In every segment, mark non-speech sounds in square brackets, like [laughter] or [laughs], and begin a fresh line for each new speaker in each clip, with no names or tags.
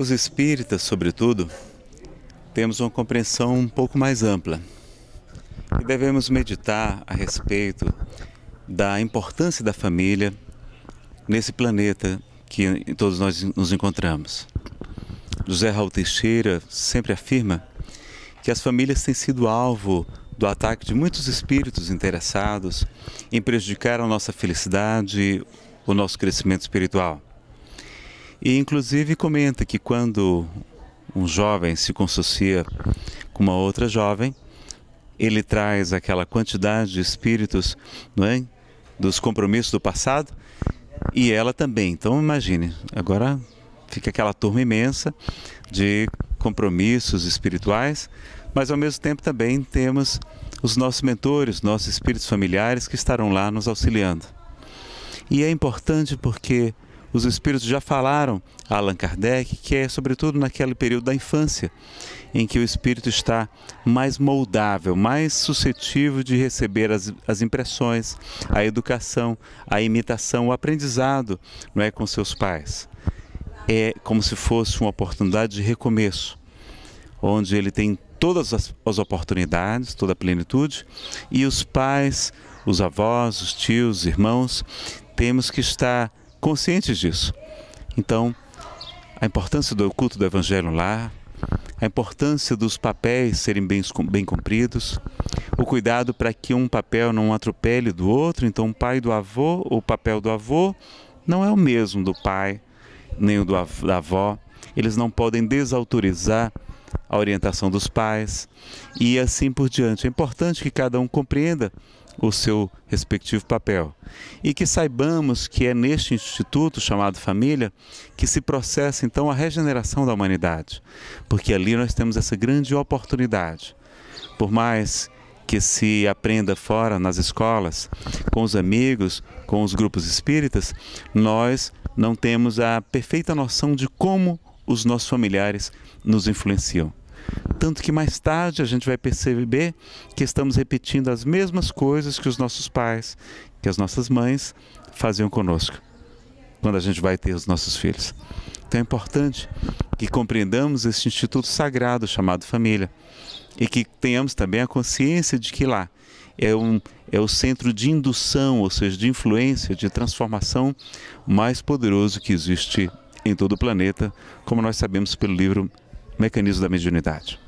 Os espíritas, sobretudo, temos uma compreensão um pouco mais ampla e devemos meditar a respeito da importância da família nesse planeta que todos nós nos encontramos. José Raul Teixeira sempre afirma que as famílias têm sido alvo do ataque de muitos espíritos interessados em prejudicar a nossa felicidade, o nosso crescimento espiritual. E inclusive comenta que quando um jovem se consocia com uma outra jovem, ele traz aquela quantidade de espíritos é? dos compromissos do passado e ela também. Então imagine, agora fica aquela turma imensa de compromissos espirituais, mas ao mesmo tempo também temos os nossos mentores, nossos espíritos familiares que estarão lá nos auxiliando. E é importante porque os espíritos já falaram a Allan Kardec, que é sobretudo naquele período da infância, em que o espírito está mais moldável, mais suscetível de receber as, as impressões, a educação, a imitação, o aprendizado não é, com seus pais. É como se fosse uma oportunidade de recomeço, onde ele tem todas as, as oportunidades, toda a plenitude, e os pais, os avós, os tios, os irmãos, temos que estar conscientes disso. Então, a importância do culto do Evangelho lá, a importância dos papéis serem bem, bem cumpridos, o cuidado para que um papel não atropele do outro, então o pai do avô, o papel do avô não é o mesmo do pai nem o do, da avó. Eles não podem desautorizar a orientação dos pais e assim por diante. É importante que cada um compreenda o seu respectivo papel. E que saibamos que é neste instituto chamado família que se processa então a regeneração da humanidade, porque ali nós temos essa grande oportunidade. Por mais que se aprenda fora nas escolas, com os amigos, com os grupos espíritas, nós não temos a perfeita noção de como os nossos familiares nos influenciam. Tanto que mais tarde a gente vai perceber que estamos repetindo as mesmas coisas que os nossos pais, que as nossas mães faziam conosco, quando a gente vai ter os nossos filhos. Então é importante que compreendamos este instituto sagrado chamado família e que tenhamos também a consciência de que lá é, um, é o centro de indução, ou seja, de influência, de transformação mais poderoso que existe em todo o planeta, como nós sabemos pelo livro mecanismo da mediunidade.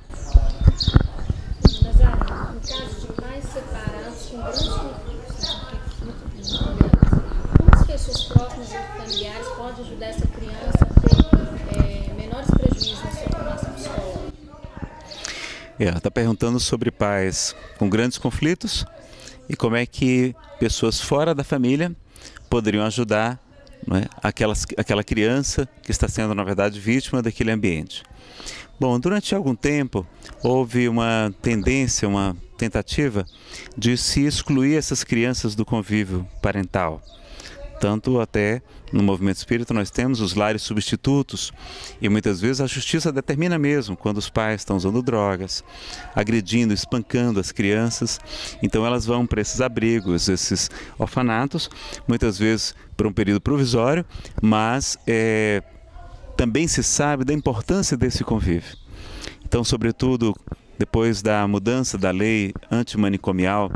está é, perguntando sobre pais com grandes conflitos e como é que pessoas fora da família poderiam ajudar é, aquelas, aquela criança que está sendo, na verdade, vítima daquele ambiente. Bom, durante algum tempo houve uma tendência, uma tentativa de se excluir essas crianças do convívio parental. Tanto até no movimento espírita nós temos os lares substitutos e muitas vezes a justiça determina mesmo quando os pais estão usando drogas, agredindo, espancando as crianças. Então elas vão para esses abrigos, esses orfanatos, muitas vezes por um período provisório, mas é, também se sabe da importância desse convívio. Então, sobretudo, depois da mudança da lei antimanicomial,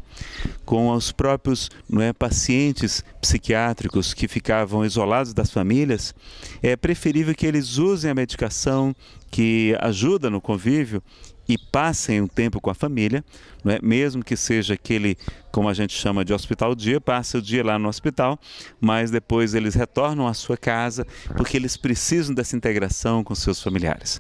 com os próprios não é, pacientes psiquiátricos que ficavam isolados das famílias, é preferível que eles usem a medicação que ajuda no convívio e passem um tempo com a família, é? mesmo que seja aquele, como a gente chama de hospital dia, passa o dia lá no hospital, mas depois eles retornam à sua casa porque eles precisam dessa integração com seus familiares.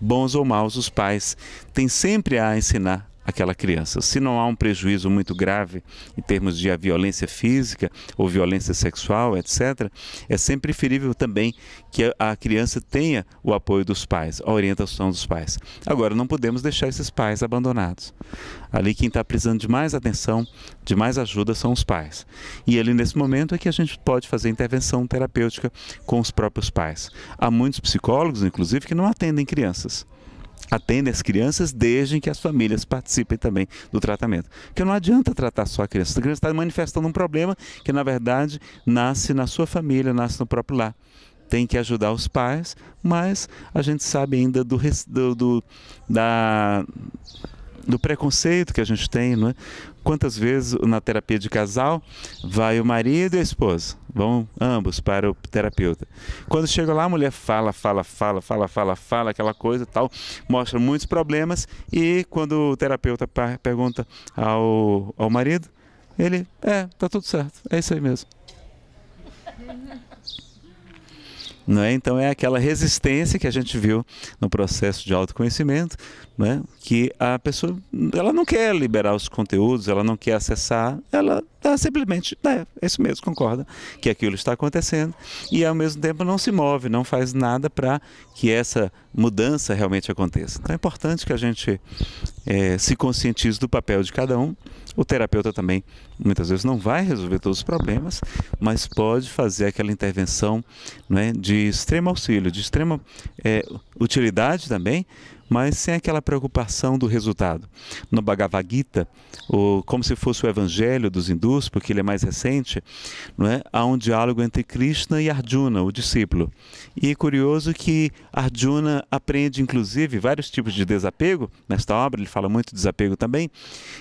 Bons ou maus, os pais têm sempre a ensinar aquela criança. Se não há um prejuízo muito grave em termos de violência física ou violência sexual, etc., é sempre preferível também que a criança tenha o apoio dos pais, a orientação dos pais. Agora, não podemos deixar esses pais abandonados. Ali quem está precisando de mais atenção, de mais ajuda são os pais. E ali nesse momento é que a gente pode fazer intervenção terapêutica com os próprios pais. Há muitos psicólogos, inclusive, que não atendem crianças atendem as crianças desde que as famílias participem também do tratamento. Porque não adianta tratar só a criança. A criança está manifestando um problema que, na verdade, nasce na sua família, nasce no próprio lar tem que ajudar os pais, mas a gente sabe ainda do, do, do da do preconceito que a gente tem, não é? Quantas vezes na terapia de casal vai o marido e a esposa, vão ambos para o terapeuta. Quando chega lá, a mulher fala, fala, fala, fala, fala, fala, aquela coisa tal, mostra muitos problemas e quando o terapeuta pergunta ao, ao marido, ele, é, tá tudo certo, é isso aí mesmo. É? Então é aquela resistência que a gente viu no processo de autoconhecimento, é? que a pessoa ela não quer liberar os conteúdos, ela não quer acessar, ela tá simplesmente é, é isso mesmo, concorda que aquilo está acontecendo e ao mesmo tempo não se move, não faz nada para que essa mudança realmente aconteça. Então é importante que a gente eh, se conscientize do papel de cada um o terapeuta também muitas vezes não vai resolver todos os problemas, mas pode fazer aquela intervenção né, de extremo auxílio, de extrema é, utilidade também mas sem aquela preocupação do resultado. No Bhagavad Gita, ou como se fosse o Evangelho dos Hindus, porque ele é mais recente, não é? há um diálogo entre Krishna e Arjuna, o discípulo. E é curioso que Arjuna aprende, inclusive, vários tipos de desapego. Nesta obra, ele fala muito de desapego também,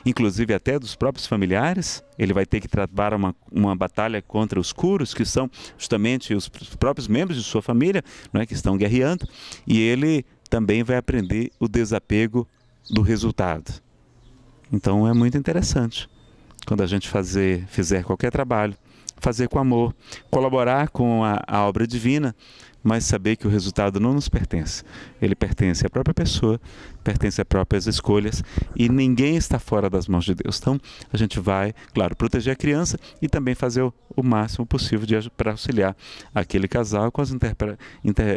inclusive até dos próprios familiares. Ele vai ter que travar uma, uma batalha contra os curos, que são justamente os próprios membros de sua família, não é? que estão guerreando. E ele também vai aprender o desapego do resultado. Então é muito interessante quando a gente fazer, fizer qualquer trabalho, fazer com amor, colaborar com a, a obra divina mas saber que o resultado não nos pertence. Ele pertence à própria pessoa, pertence às próprias escolhas e ninguém está fora das mãos de Deus. Então, a gente vai, claro, proteger a criança e também fazer o, máximo possível para auxiliar aquele casal com as inter,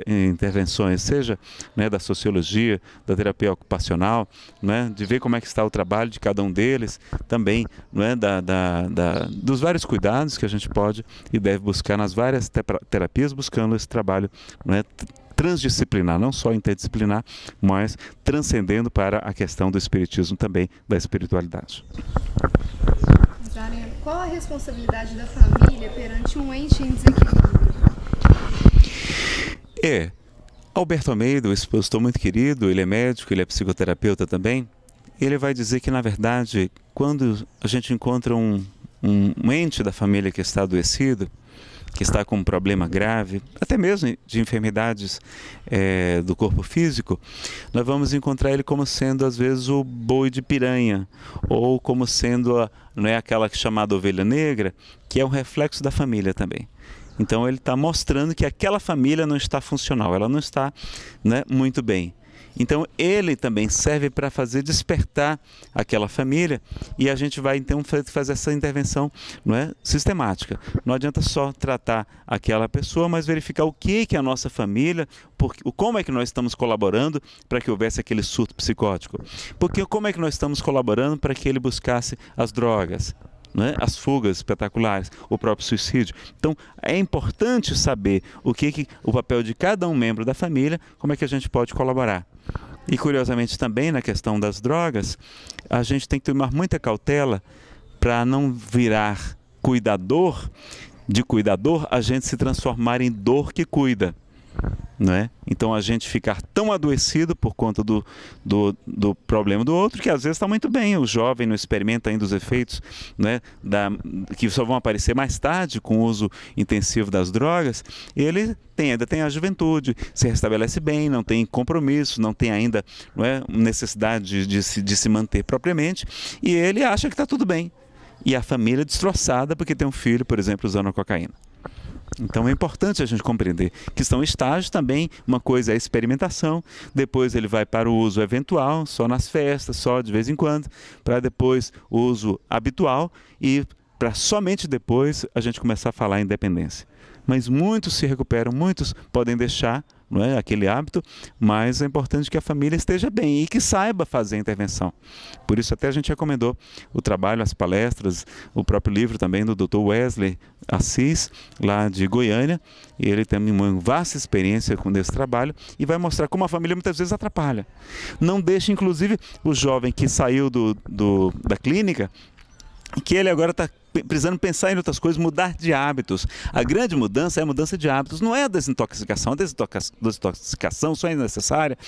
intervenções, seja né, da sociologia, da terapia ocupacional, né, de ver como é que está o trabalho de cada um deles, também né, da, da, da, dos vários cuidados que a gente pode e deve buscar nas várias terapias, buscando esse trabalho é, transdisciplinar, não só interdisciplinar, mas transcendendo para a questão do espiritismo também, da espiritualidade. Qual a responsabilidade da família perante um ente em desequilíbrio? É, Alberto Almeida, o expositor muito querido, ele é médico, ele é psicoterapeuta também, ele vai dizer que, na verdade, quando a gente encontra um, um ente da família que está adoecido, que está com um problema grave, até mesmo de enfermidades é, do corpo físico, nós vamos encontrar ele como sendo às vezes o boi de piranha ou como sendo a, não é aquela é chamada ovelha negra, que é um reflexo da família também. Então ele está mostrando que aquela família não está funcional, ela não está né, muito bem. Então ele também serve para fazer despertar aquela família e a gente vai então fazer essa intervenção não é, sistemática. Não adianta só tratar aquela pessoa, mas verificar o que que a nossa família, por, como é que nós estamos colaborando para que houvesse aquele surto psicótico. Porque como é que nós estamos colaborando para que ele buscasse as drogas, é, as fugas espetaculares, o próprio suicídio. Então, é importante saber o que, que o papel de cada um membro da família, como é que a gente pode colaborar. E curiosamente também na questão das drogas, a gente tem que tomar muita cautela para não virar cuidador de cuidador, a gente se transformar em dor que cuida. É? Então a gente ficar tão adoecido por conta do, do, do problema do outro que às vezes está muito bem, o jovem não experimenta ainda os efeitos é? da, que só vão aparecer mais tarde com o uso intensivo das drogas, ele tem, ainda tem a juventude, se restabelece bem, não tem compromisso, não tem ainda não é, necessidade de, de, se, de se manter propriamente e ele acha que está tudo bem. E a família é destroçada porque tem um filho, por exemplo, usando cocaína. Então é importante a gente compreender que são estágios também. Uma coisa é a experimentação, depois ele vai para o uso eventual, só nas festas, só de vez em quando, para depois o uso habitual e para somente depois a gente começar a falar em dependência mas muitos se recuperam, muitos podem deixar é, aquele hábito, mas é importante que a família esteja bem e que saiba fazer a intervenção. Por isso até a gente recomendou o trabalho, as palestras, o próprio livro também do Dr. Wesley Assis, lá de Goiânia, e ele tem uma vasta experiência com esse trabalho e vai mostrar como a família muitas vezes atrapalha. Não deixa, inclusive, o jovem que saiu do, do da clínica que ele agora está precisando pensar em outras coisas, mudar de hábitos. A grande mudança é a mudança de hábitos, não é a desintoxicação. A desintoxicação só é necessária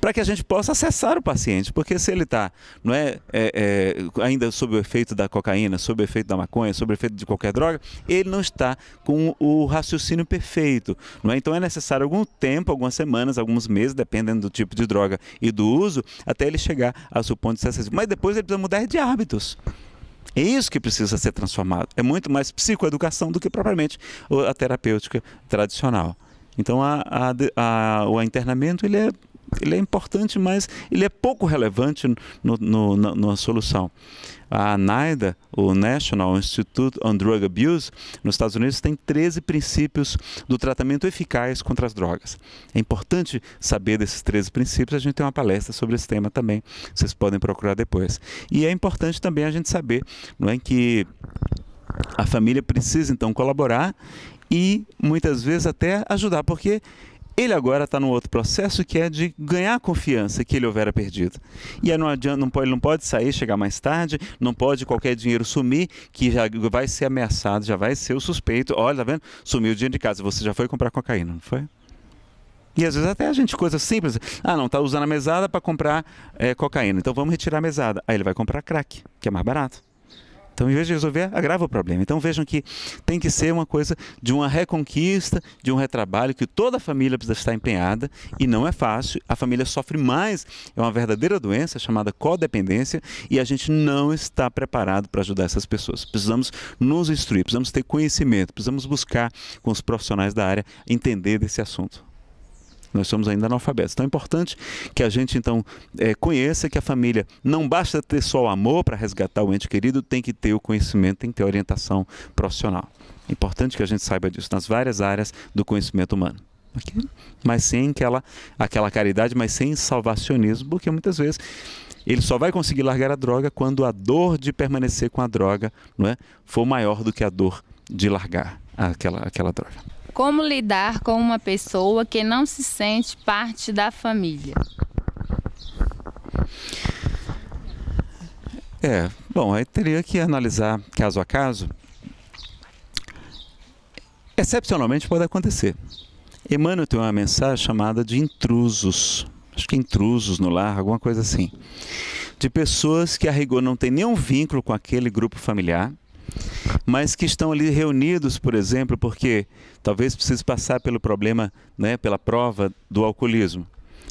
para que a gente possa acessar o paciente, porque se ele está não é, é, é, ainda sob o efeito da cocaína, sob o efeito da maconha, sob o efeito de qualquer droga, ele não está com o raciocínio perfeito. Não é? Então é necessário algum tempo, algumas semanas, alguns meses, dependendo do tipo de droga e do uso, até ele chegar ao seu ponto de sucesso. Mas depois ele precisa mudar de hábitos. É isso que precisa ser transformado. É muito mais psicoeducação do que propriamente a terapêutica tradicional. Então, a, a, a, o internamento ele é ele é importante, mas ele é pouco relevante no, no, na, na solução. A NIDA, o National Institute on Drug Abuse, nos Estados Unidos, tem 13 princípios do tratamento eficaz contra as drogas. É importante saber desses 13 princípios, a gente tem uma palestra sobre esse tema também, vocês podem procurar depois. E é importante também a gente saber não é, que a família precisa então colaborar e muitas vezes até ajudar, porque ele agora está num outro processo que é de ganhar a confiança que ele houvera perdido. E aí não adianta, não pode, ele não pode sair, chegar mais tarde, não pode qualquer dinheiro sumir, que já vai ser ameaçado, já vai ser o suspeito. Olha, tá vendo? Sumiu o dinheiro de casa, você já foi comprar cocaína, não foi? E às vezes até a gente, coisa simples. Ah, não, está usando a mesada para comprar é, cocaína. Então vamos retirar a mesada. Aí ele vai comprar crack, que é mais barato. Então, em vez de resolver, agrava o problema. Então, vejam que tem que ser uma coisa de uma reconquista, de um retrabalho que toda a família precisa estar empenhada e não é fácil. A família sofre mais, é uma verdadeira doença chamada codependência e a gente não está preparado para ajudar essas pessoas. Precisamos nos instruir, precisamos ter conhecimento, precisamos buscar com os profissionais da área entender desse assunto. Nós somos ainda analfabetos. Então é importante que a gente então é, conheça que a família não basta ter só o amor para resgatar o ente querido, tem que ter o conhecimento, tem que ter orientação profissional. É importante que a gente saiba disso nas várias áreas do conhecimento humano. Okay? Mas sem aquela, aquela caridade, mas sem salvacionismo, porque muitas vezes ele só vai conseguir largar a droga quando a dor de permanecer com a droga não é, for maior do que a dor de largar aquela, aquela droga. Como lidar com uma pessoa que não se sente parte da família? É, bom, aí teria que analisar caso a caso. Excepcionalmente pode acontecer. Emmanuel tem uma mensagem chamada de intrusos. Acho que intrusos no lar, alguma coisa assim. De pessoas que a rigor não tem nenhum vínculo com aquele grupo familiar, mas que estão ali reunidos, por exemplo, porque talvez precise passar pelo problema, né, pela prova do alcoolismo.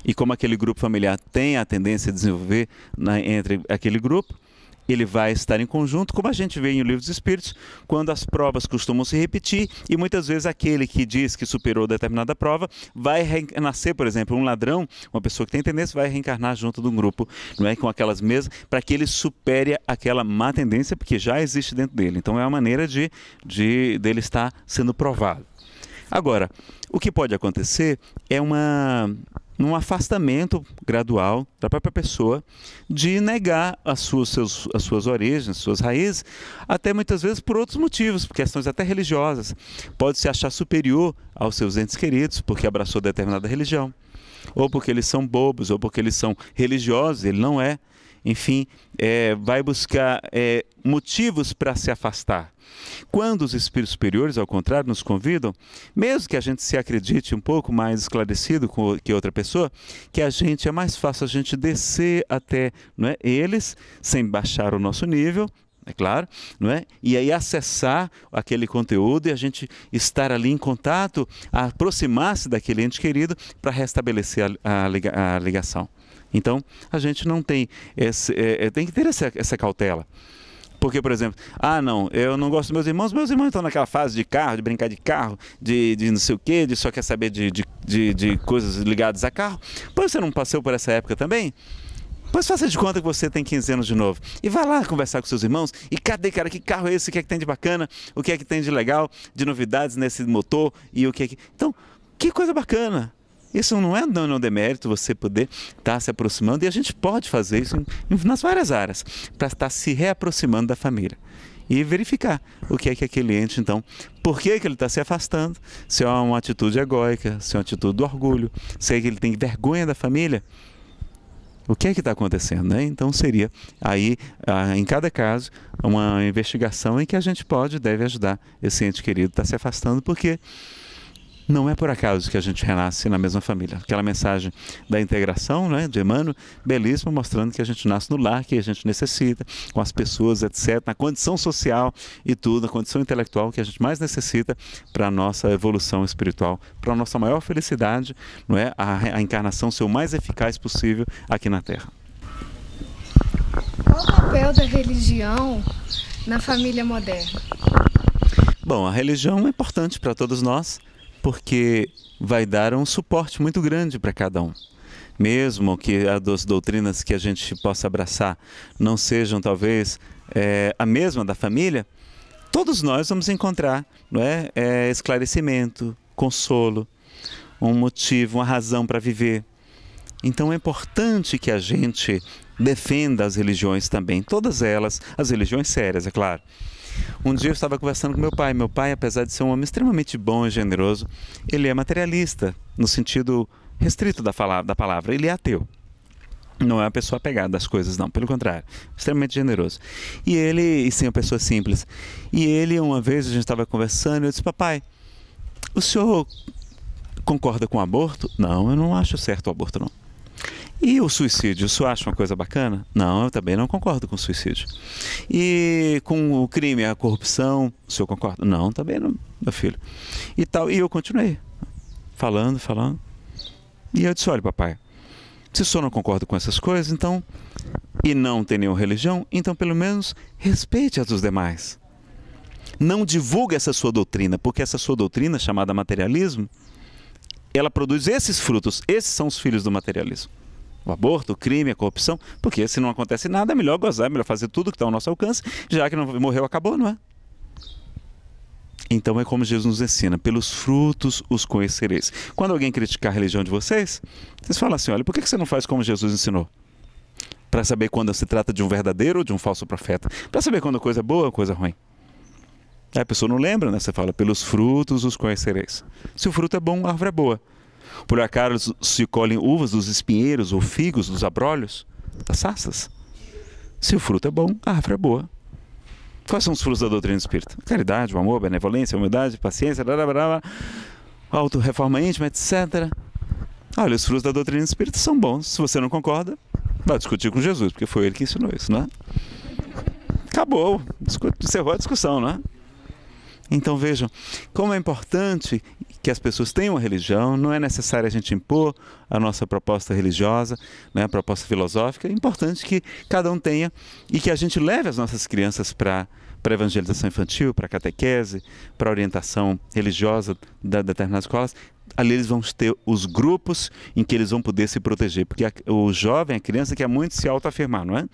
E como aquele grupo familiar tem a tendência a desenvolver na, né, entre aquele grupo, ele vai estar em conjunto, como a gente vê em O Livro dos Espíritos, quando as provas costumam se repetir e muitas vezes aquele que diz que superou determinada prova vai renascer, por exemplo, um ladrão, uma pessoa que tem tendência, vai reencarnar junto de um grupo, não é? com aquelas mesmas, para que ele supere aquela má tendência, porque já existe dentro dele. Então é uma maneira de, de dele estar sendo provado. Agora, o que pode acontecer é uma num afastamento gradual da própria pessoa de negar as suas, seus, as suas origens, suas raízes, até muitas vezes por outros motivos, por questões até religiosas. Pode se achar superior aos seus entes queridos porque abraçou determinada religião, ou porque eles são bobos, ou porque eles são religiosos, ele não é enfim, é, vai buscar é, motivos para se afastar. Quando os espíritos superiores, ao contrário, nos convidam, mesmo que a gente se acredite um pouco mais esclarecido que outra pessoa, que a gente é mais fácil a gente descer até não é, eles, sem baixar o nosso nível, é claro, não é? E aí acessar aquele conteúdo e a gente estar ali em contato, aproximar-se daquele ente querido para restabelecer a, a, a ligação. Então, a gente não tem. Esse, é, é, tem que ter essa, essa cautela. Porque, por exemplo, ah, não, eu não gosto dos meus irmãos, meus irmãos estão naquela fase de carro, de brincar de carro, de, de não sei o quê, de só quer saber de, de, de, de coisas ligadas a carro. Pois você não passou por essa época também? Pois faça de conta que você tem 15 anos de novo. E vá lá conversar com seus irmãos. E cadê, cara? Que carro é esse? O que é que tem de bacana? O que é que tem de legal? De novidades nesse motor? E o que é que. Então, que coisa bacana! Isso não é não demérito você poder estar tá se aproximando, e a gente pode fazer isso nas várias áreas, para estar tá se reaproximando da família e verificar o que é que aquele ente, então, por que, que ele está se afastando, se é uma atitude egóica, se é uma atitude do orgulho, se é que ele tem vergonha da família. O que é que está acontecendo? Né? Então seria aí, em cada caso, uma investigação em que a gente pode e deve ajudar esse ente querido a estar tá se afastando, porque não é por acaso que a gente renasce na mesma família. Aquela mensagem da integração né, de Emmanuel, belíssima, mostrando que a gente nasce no lar que a gente necessita, com as pessoas, etc., na condição social e tudo, na condição intelectual que a gente mais necessita para a nossa evolução espiritual, para a nossa maior felicidade, não é? a, a encarnação ser o mais eficaz possível aqui na Terra. Qual o papel da religião na família moderna? Bom, a religião é importante para todos nós porque vai dar um suporte muito grande para cada um. Mesmo que as doutrinas que a gente possa abraçar não sejam talvez é, a mesma da família, todos nós vamos encontrar não é? é esclarecimento, consolo, um motivo, uma razão para viver. Então é importante que a gente defenda as religiões também, todas elas, as religiões sérias, é claro. Um dia eu estava conversando com meu pai. Meu pai, apesar de ser um homem extremamente bom e generoso, ele é materialista, no sentido restrito da, fala, da palavra. Ele é ateu. Não é uma pessoa apegada às coisas, não. Pelo contrário, extremamente generoso. E ele, e sim, uma pessoa simples. E ele, uma vez, a gente estava conversando, eu disse, papai, o senhor concorda com o aborto? Não, eu não acho certo o aborto, não. E o suicídio, senhor acha uma coisa bacana? Não, eu também não concordo com o suicídio. E com o crime, a corrupção, o senhor concorda? Não, também não, meu filho. E tal, e eu continuei falando, falando. E eu disse: "Olha, papai, se o senhor não concorda com essas coisas, então e não tem nenhuma religião, então pelo menos respeite as dos demais. Não divulgue essa sua doutrina, porque essa sua doutrina chamada materialismo, ela produz esses frutos, esses são os filhos do materialismo o aborto, o crime, a corrupção, porque se não acontece nada, é melhor gozar, é melhor fazer tudo que está ao nosso alcance, já que não morreu, acabou, não é? Então é como Jesus nos ensina: pelos frutos os conhecereis. Quando alguém criticar a religião de vocês, vocês falam assim: olha, por que você não faz como Jesus ensinou? Para saber quando se trata de um verdadeiro ou de um falso profeta. Para saber quando a coisa é boa ou coisa ruim. Aí a pessoa não lembra, né? Você fala: pelos frutos os conhecereis. Se o fruto é bom, a árvore é boa. Por acaso se colhem uvas dos espinheiros ou figos dos abrolhos? Das saças. Se o fruto é bom, a árvore é boa. Quais são os frutos da doutrina espírita? Caridade, o amor, benevolência, humildade, paciência, blá, blá, blá, autorreforma íntima, etc. Olha, os frutos da doutrina espírita são bons. Se você não concorda, vá discutir com Jesus, porque foi ele que ensinou isso, né? Acabou, encerrou a discussão, né? Então vejam como é importante que as pessoas tenham uma religião, não é necessário a gente impor a nossa proposta religiosa, né, a proposta filosófica, é importante que cada um tenha e que a gente leve as nossas crianças para para evangelização infantil, para catequese, para orientação religiosa da determinadas escolas, ali eles vão ter os grupos em que eles vão poder se proteger, porque a, o jovem, a criança quer muito se autoafirmar, não é?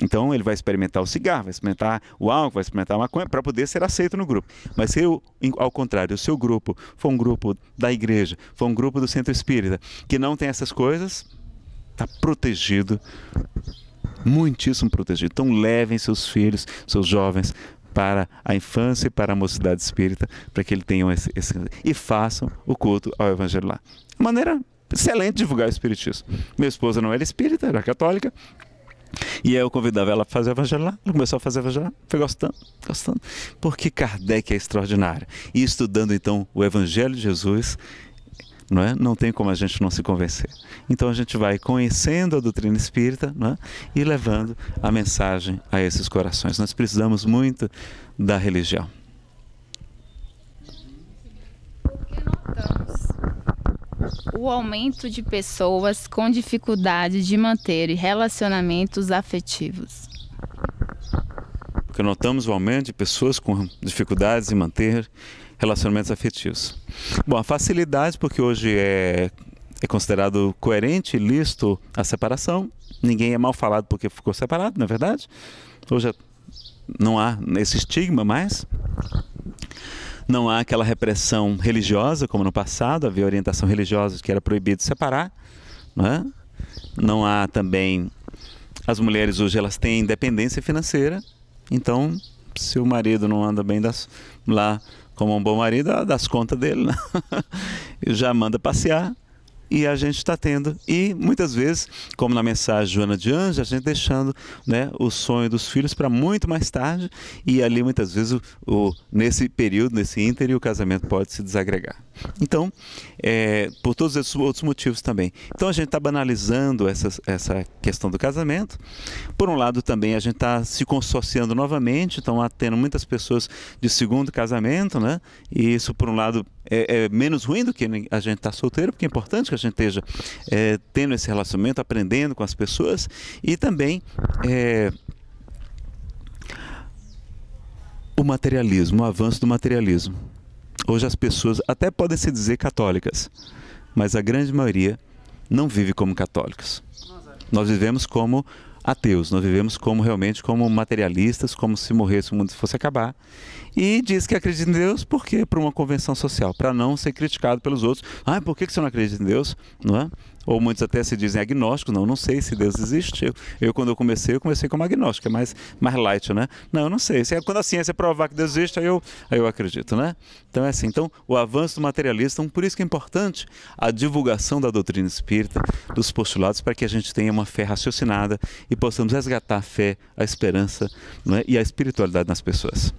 Então ele vai experimentar o cigarro, vai experimentar o álcool, vai experimentar a maconha para poder ser aceito no grupo. Mas se eu, ao contrário, o seu grupo for um grupo da igreja, for um grupo do centro espírita, que não tem essas coisas, está protegido muitíssimo protegido. Então levem seus filhos, seus jovens para a infância e para a mocidade espírita, para que eles tenham esse, esse e façam o culto ao Evangelho lá. Maneira excelente de divulgar o espiritismo. Minha esposa não era espírita, era católica. E aí eu convidava ela a fazer evangelho lá, ela começou a fazer evangelho lá, foi gostando, gostando. Porque Kardec é extraordinário. E estudando então o Evangelho de Jesus, não é? Não tem como a gente não se convencer. Então a gente vai conhecendo a doutrina espírita não é? e levando a mensagem a esses corações. Nós precisamos muito da religião. o aumento de pessoas com dificuldade de manter relacionamentos afetivos. Porque notamos o aumento de pessoas com dificuldades em manter relacionamentos afetivos. Bom, a facilidade, porque hoje é, é considerado coerente, listo a separação, ninguém é mal falado porque ficou separado, não é verdade? Hoje é, não há esse estigma mais. Não há aquela repressão religiosa como no passado, havia orientação religiosa que era proibido separar. Não, é? não há também. As mulheres hoje elas têm independência financeira, então se o marido não anda bem das, lá como um bom marido, ela dá as contas dele, né? [laughs] já manda passear e a gente está tendo. E muitas vezes, como na mensagem Joana de Anjos, a gente deixando né, o sonho dos filhos para muito mais tarde, e ali muitas vezes, o, o, nesse período, nesse ínter, o casamento pode se desagregar. Então, é, por todos esses outros motivos também. Então, a gente está banalizando essa, essa questão do casamento. Por um lado, também a gente está se consorciando novamente, estão tá tendo muitas pessoas de segundo casamento, né? E isso, por um lado, é, é menos ruim do que a gente estar tá solteiro, porque é importante que a gente esteja é, tendo esse relacionamento, aprendendo com as pessoas e também. É, o materialismo, o avanço do materialismo. Hoje as pessoas até podem se dizer católicas, mas a grande maioria não vive como católicos. Nós vivemos como ateus, nós vivemos como realmente como materialistas, como se morresse o mundo fosse acabar. E diz que acredita em Deus porque por uma convenção social, para não ser criticado pelos outros. Ah, por que você não acredita em Deus? Não é? ou muitos até se dizem agnósticos, não, não sei se Deus existe. Eu, eu quando eu comecei, eu comecei como agnóstico, é mais, mais light, né? Não, eu não sei. Se é quando a ciência provar que Deus existe, aí eu, aí eu acredito, né? Então é assim, então o avanço do materialista, então, por isso que é importante a divulgação da doutrina espírita, dos postulados, para que a gente tenha uma fé raciocinada e possamos resgatar a fé, a esperança né, e a espiritualidade nas pessoas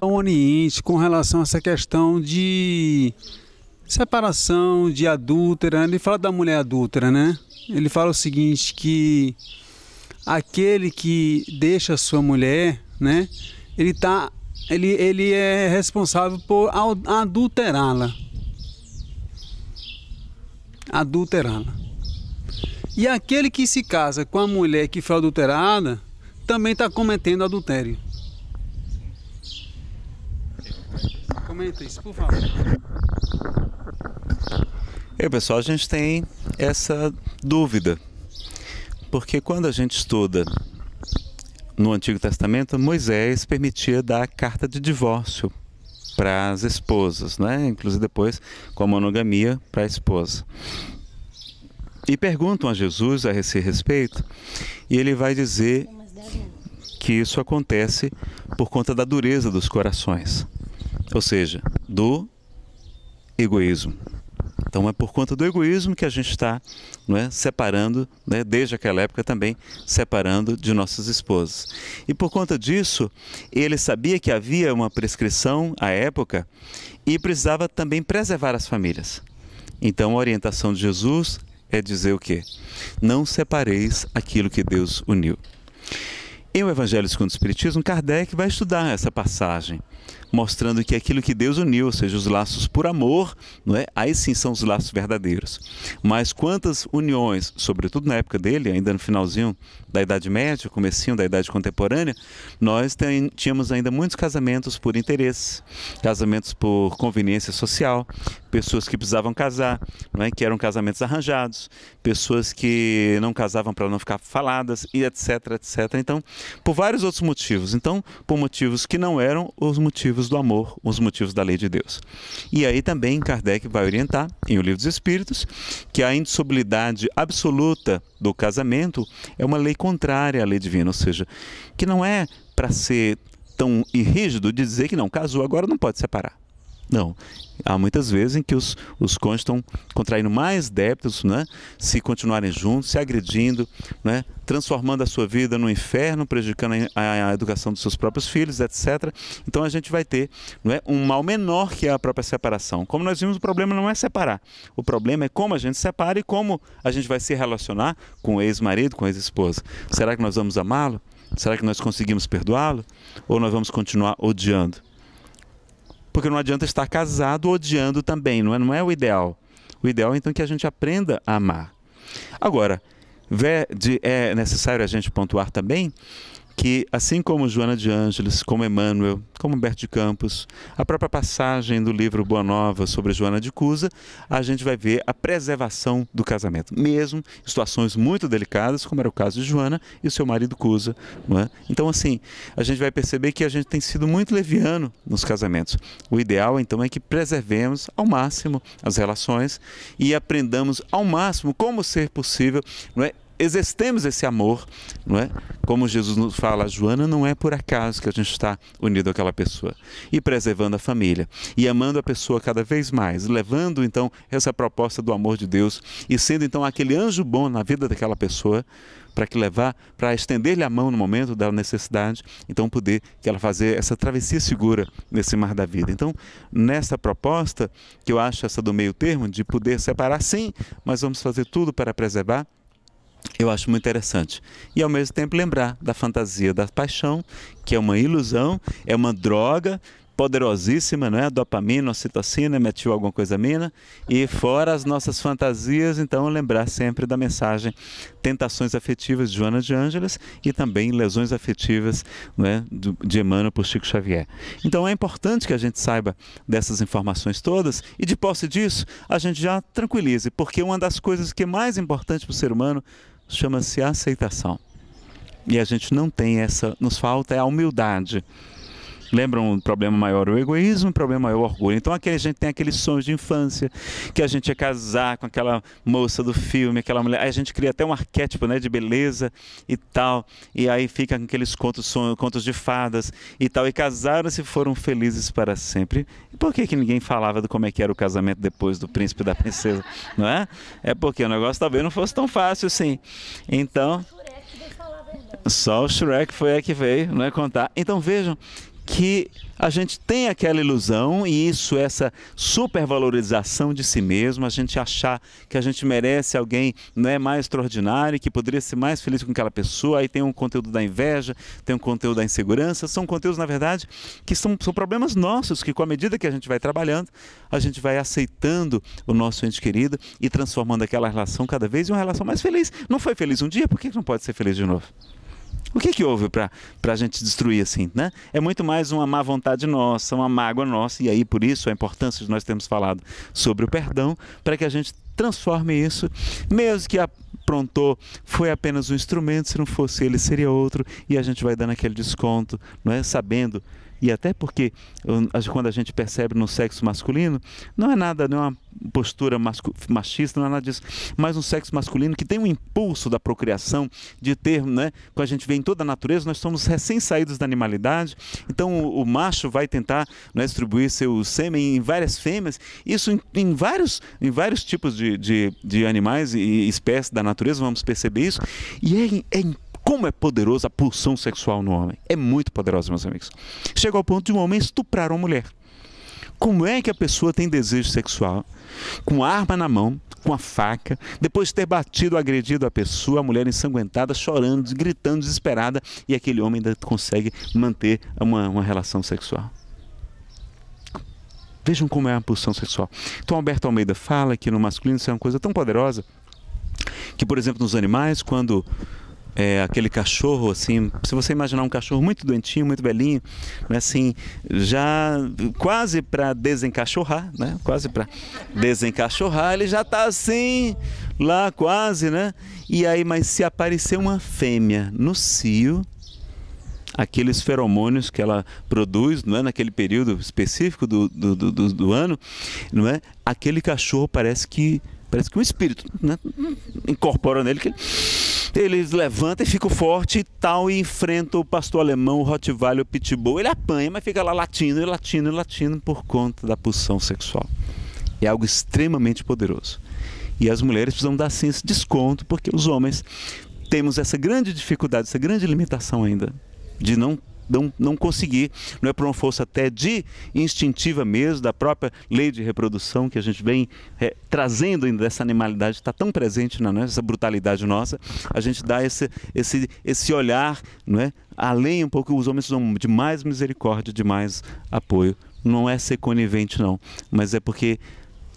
o Oriente com relação a essa questão de separação de adúltera, né? ele fala da mulher adúltera, né? Ele fala o seguinte, que aquele que deixa sua mulher, né? Ele tá ele, ele é responsável por adulterá-la. Adulterá-la. E aquele que se casa com a mulher que foi adulterada também está cometendo adultério. Comenta isso, por favor. E pessoal, a gente tem essa dúvida, porque quando a gente estuda no Antigo Testamento, Moisés permitia dar carta de divórcio para as esposas, né? inclusive depois com a monogamia para a esposa. E perguntam a Jesus a esse respeito, e ele vai dizer que isso acontece por conta da dureza dos corações ou seja, do egoísmo. Então é por conta do egoísmo que a gente está não é, separando, né, desde aquela época também, separando de nossas esposas. E por conta disso, ele sabia que havia uma prescrição à época e precisava também preservar as famílias. Então a orientação de Jesus é dizer o quê? Não separeis aquilo que Deus uniu. Em O Evangelho segundo o Espiritismo, Kardec vai estudar essa passagem mostrando que é aquilo que Deus uniu, ou seja, os laços por amor, não é? aí sim são os laços verdadeiros. Mas quantas uniões, sobretudo na época dele, ainda no finalzinho da Idade Média, comecinho da Idade Contemporânea, nós tem, tínhamos ainda muitos casamentos por interesse, casamentos por conveniência social, pessoas que precisavam casar, não é? que eram casamentos arranjados, pessoas que não casavam para não ficar faladas e etc, etc. Então, por vários outros motivos. Então, por motivos que não eram os motivos motivos do amor, os motivos da lei de Deus. E aí também Kardec vai orientar, em O Livro dos Espíritos, que a indissolubilidade absoluta do casamento é uma lei contrária à lei divina, ou seja, que não é para ser tão irrígido de dizer que não, casou, agora não pode separar. Não. Há muitas vezes em que os, os cônjuges estão contraindo mais débitos, né? se continuarem juntos, se agredindo, né? transformando a sua vida no inferno, prejudicando a, a, educação dos seus próprios filhos, etc. Então a gente vai ter né, um mal menor que a própria separação. Como nós vimos, o problema não é separar. O problema é como a gente separa e como a gente vai se relacionar com o ex-marido, com a ex-esposa. Será que nós vamos amá-lo? Será que nós conseguimos perdoá-lo? Ou nós vamos continuar odiando? Porque não adianta estar casado odiando também, não é, não é o ideal. O ideal então é que a gente aprenda a amar. Agora, é necessário a gente pontuar também que, assim como Joana de Ângeles, como Emmanuel, como Humberto de Campos, a própria passagem do livro Boa Nova sobre Joana de Cusa, a gente vai ver a preservação do casamento, mesmo em situações muito delicadas, como era o caso de Joana e seu marido Cusa. É? Então, assim, a gente vai perceber que a gente tem sido muito leviano nos casamentos. O ideal, então, é que preservemos ao máximo as relações e aprendamos ao máximo como ser possível não é, exercemos esse amor, não é? Como Jesus nos fala, Joana, não é por acaso que a gente está unido àquela pessoa. E preservando a família, e amando a pessoa cada vez mais, levando então essa proposta do amor de Deus e sendo então aquele anjo bom na vida daquela pessoa, para que levar, para estender-lhe a mão no momento da necessidade, então poder que ela fazer essa travessia segura nesse mar da vida. Então, nessa proposta, que eu acho essa do meio termo, de poder separar sim, mas vamos fazer tudo para preservar eu acho muito interessante. E ao mesmo tempo lembrar da fantasia da paixão, que é uma ilusão, é uma droga poderosíssima, não é? Dopamina, ocitocina, metil alguma coisa mina. E fora as nossas fantasias, então lembrar sempre da mensagem Tentações Afetivas de Joana de Ângeles e também Lesões Afetivas é? de Emmanuel por Chico Xavier. Então é importante que a gente saiba dessas informações todas e de posse disso a gente já tranquilize, porque uma das coisas que é mais importante para o ser humano chama-se aceitação. E a gente não tem essa, nos falta é a humildade Lembra um problema maior o egoísmo, um problema maior o orgulho. Então aqui a gente tem aqueles sonhos de infância, que a gente ia casar com aquela moça do filme, aquela mulher. Aí a gente cria até um arquétipo né, de beleza e tal. E aí fica com aqueles contos, sonhos, contos de fadas e tal. E casaram-se e foram felizes para sempre. E por que, que ninguém falava do como é que era o casamento depois do príncipe e da princesa? [laughs] Não é? É porque o negócio talvez não fosse tão fácil assim. Então. Só o Shrek foi a é que veio né, contar. Então vejam que a gente tem aquela ilusão e isso, essa supervalorização de si mesmo, a gente achar que a gente merece alguém não é mais extraordinário, que poderia ser mais feliz com aquela pessoa, aí tem um conteúdo da inveja, tem um conteúdo da insegurança, são conteúdos, na verdade, que são, são problemas nossos, que com a medida que a gente vai trabalhando, a gente vai aceitando o nosso ente querido e transformando aquela relação cada vez em uma relação mais feliz. Não foi feliz um dia, por que não pode ser feliz de novo? O que, que houve para a gente destruir assim? Né? É muito mais uma má vontade nossa, uma mágoa nossa, e aí por isso a importância de nós termos falado sobre o perdão, para que a gente transforme isso, mesmo que aprontou, foi apenas um instrumento, se não fosse ele seria outro, e a gente vai dando aquele desconto, não é? sabendo e até porque quando a gente percebe no sexo masculino, não é nada, não é uma postura machista, não é nada disso, mas um sexo masculino que tem um impulso da procriação, de ter, né, que a gente vê em toda a natureza, nós somos recém-saídos da animalidade, então o, o macho vai tentar né, distribuir seu sêmen em várias fêmeas, isso em, em vários, em vários tipos de, de, de, animais e espécies da natureza, vamos perceber isso, e é, é como é poderosa a pulsão sexual no homem. É muito poderosa, meus amigos. Chega ao ponto de um homem estuprar uma mulher. Como é que a pessoa tem desejo sexual com arma na mão, com a faca, depois de ter batido, agredido a pessoa, a mulher ensanguentada, chorando, gritando, desesperada, e aquele homem ainda consegue manter uma, uma relação sexual? Vejam como é a pulsão sexual. Então, Alberto Almeida fala que no masculino isso é uma coisa tão poderosa que, por exemplo, nos animais, quando é, aquele cachorro, assim, se você imaginar um cachorro muito doentinho, muito belinho, né, assim, já quase para desencachorrar, né, quase para desencachorrar, ele já está assim, lá quase, né, e aí, mas se aparecer uma fêmea no cio, aqueles feromônios que ela produz não é? naquele período específico do, do, do, do, ano, não é? aquele cachorro parece que Parece que um espírito né, incorpora nele que ele, levanta e fica forte e tal, e enfrenta o pastor alemão, o Rottweiler, o Pitbull. Ele apanha, mas fica lá latindo e latindo e latindo por conta da pulsão sexual. É algo extremamente poderoso. E as mulheres precisam dar assim esse desconto, porque os homens temos essa grande dificuldade, essa grande limitação ainda de não não, não conseguir, não é por uma força até de instintiva mesmo, da própria lei de reprodução que a gente vem é, trazendo ainda dessa animalidade que está tão presente na nossa, essa brutalidade nossa, a gente dá esse, esse, esse olhar, não é? além um pouco, os homens são de mais misericórdia, de mais apoio. Não é ser conivente, não, mas é porque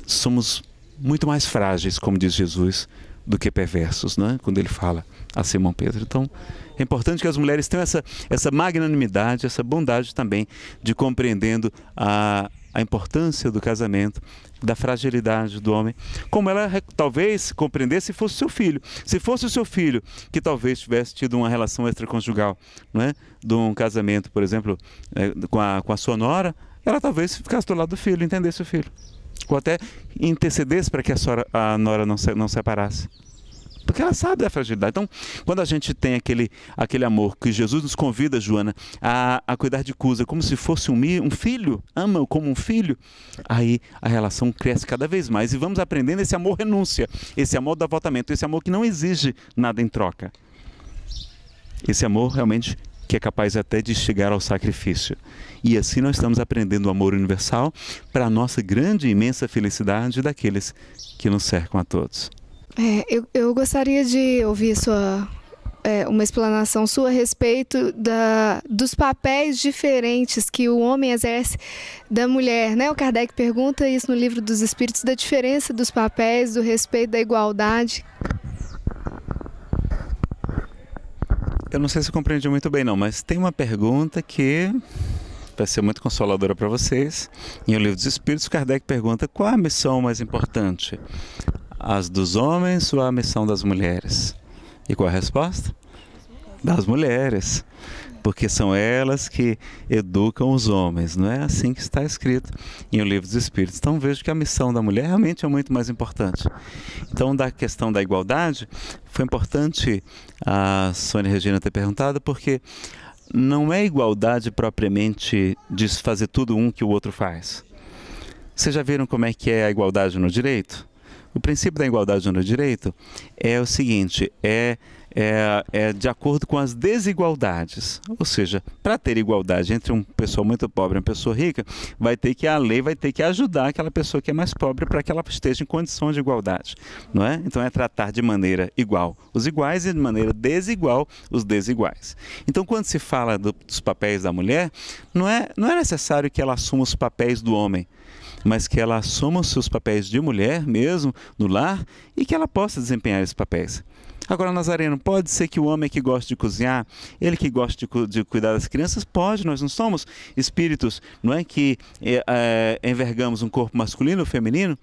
somos muito mais frágeis, como diz Jesus, do que perversos, né? quando ele fala a Simão Pedro. Então, é importante que as mulheres tenham essa, essa magnanimidade, essa bondade também de compreendendo a, a importância do casamento, da fragilidade do homem, como ela talvez compreendesse se fosse seu filho. Se fosse o seu filho que talvez tivesse tido uma relação extraconjugal, não é? de um casamento, por exemplo, é, com, a, com a sua nora, ela talvez ficasse do lado do filho, entendesse o filho. Ou até intercedesse para que a, sora, a nora não se, não separasse. Porque ela sabe da fragilidade. Então, quando a gente tem aquele, aquele amor que Jesus nos convida, Joana, a, a cuidar de Cusa como se fosse um, um filho, ama-o como um filho, aí a relação cresce cada vez mais e vamos aprendendo esse amor renúncia, esse amor do avotamento, esse amor que não exige nada em troca. Esse amor realmente que é capaz até de chegar ao sacrifício. E assim nós estamos aprendendo o amor universal para a nossa grande e imensa felicidade daqueles que nos cercam a todos. É, eu, eu gostaria de ouvir sua é, uma explanação sua a respeito da, dos papéis diferentes que o homem exerce da mulher. Né? O Kardec pergunta isso no livro dos Espíritos, da diferença dos papéis, do respeito da igualdade. Eu não sei se eu compreendi muito bem, não, mas tem uma pergunta que vai ser muito consoladora para vocês. Em O Livro dos Espíritos, Kardec pergunta qual a missão mais importante: as dos homens ou a missão das mulheres? E qual a resposta? Das mulheres porque são elas que educam os homens. Não é assim que está escrito em O Livro dos Espíritos. Então vejo que a missão da mulher realmente é muito mais importante. Então, da questão da igualdade, foi importante a Sônia Regina ter perguntado, porque não é igualdade propriamente de fazer tudo um que o outro faz. Vocês já viram como é que é a igualdade no direito? O princípio da igualdade no direito é o seguinte: é é, é de acordo com as desigualdades. Ou seja, para ter igualdade entre uma pessoa muito pobre e uma pessoa rica, vai ter que a lei vai ter que ajudar aquela pessoa que é mais pobre para que ela esteja em condição de igualdade, não é? Então é tratar de maneira igual os iguais e de maneira desigual os desiguais. Então quando se fala do, dos papéis da mulher, não é não é necessário que ela assuma os papéis do homem mas que ela assuma os seus papéis de mulher mesmo no lar e que ela possa desempenhar esses papéis. Agora, Nazareno, pode ser que o homem que gosta de cozinhar, ele que gosta de, cu de cuidar das crianças, pode, nós não somos espíritos, não é? Que é, é, envergamos um corpo masculino ou feminino.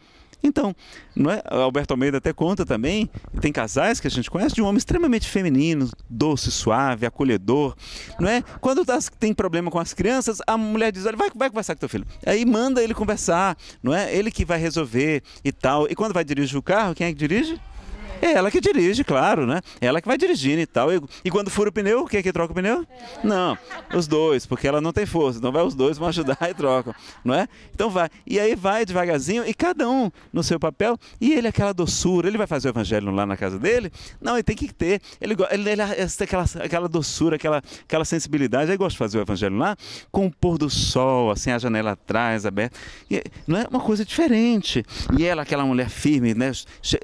Então, não é? Alberto Almeida até conta também, tem casais que a gente conhece de um homem extremamente feminino, doce, suave, acolhedor, não é? Quando tá, tem problema com as crianças, a mulher diz: "Olha, vai, vai conversar com teu filho". Aí manda ele conversar, não é? Ele que vai resolver e tal. E quando vai dirigir o carro, quem é que dirige? É ela que dirige, claro, né? Ela que vai dirigindo e tal. E, e quando fura o pneu, quem é que troca o pneu? Não, os dois, porque ela não tem força. Então vai os dois, vão ajudar [laughs] e trocam, não é? Então vai. E aí vai devagarzinho e cada um no seu papel. E ele, é aquela doçura, ele vai fazer o evangelho lá na casa dele? Não, ele tem que ter. Ele, ele, ele tem aquela, aquela doçura, aquela, aquela sensibilidade. Ele gosta de fazer o evangelho lá com o pôr do sol, assim, a janela atrás, aberta. E, não é uma coisa diferente. E ela, aquela mulher firme, né?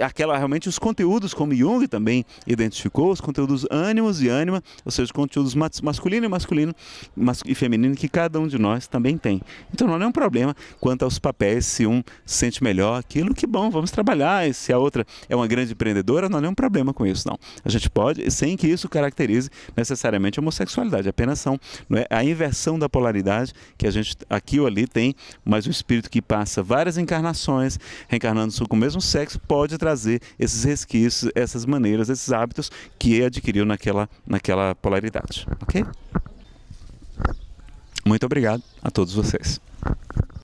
Aquela realmente os conteúdos conteúdos, como Jung também identificou, os conteúdos ânimos e ânima, ou seja, conteúdos masculino e masculino mas, e feminino que cada um de nós também tem. Então não é um problema quanto aos papéis, se um sente melhor aquilo, que bom, vamos trabalhar. E se a outra é uma grande empreendedora, não é um problema com isso, não. A gente pode, sem que isso caracterize necessariamente a homossexualidade, apenas são é, a inversão da polaridade que a gente aqui ou ali tem, mas o espírito que passa várias encarnações, reencarnando com o mesmo sexo, pode trazer esses que isso, essas maneiras, esses hábitos que adquiriu naquela, naquela polaridade. Ok? Muito obrigado a todos vocês.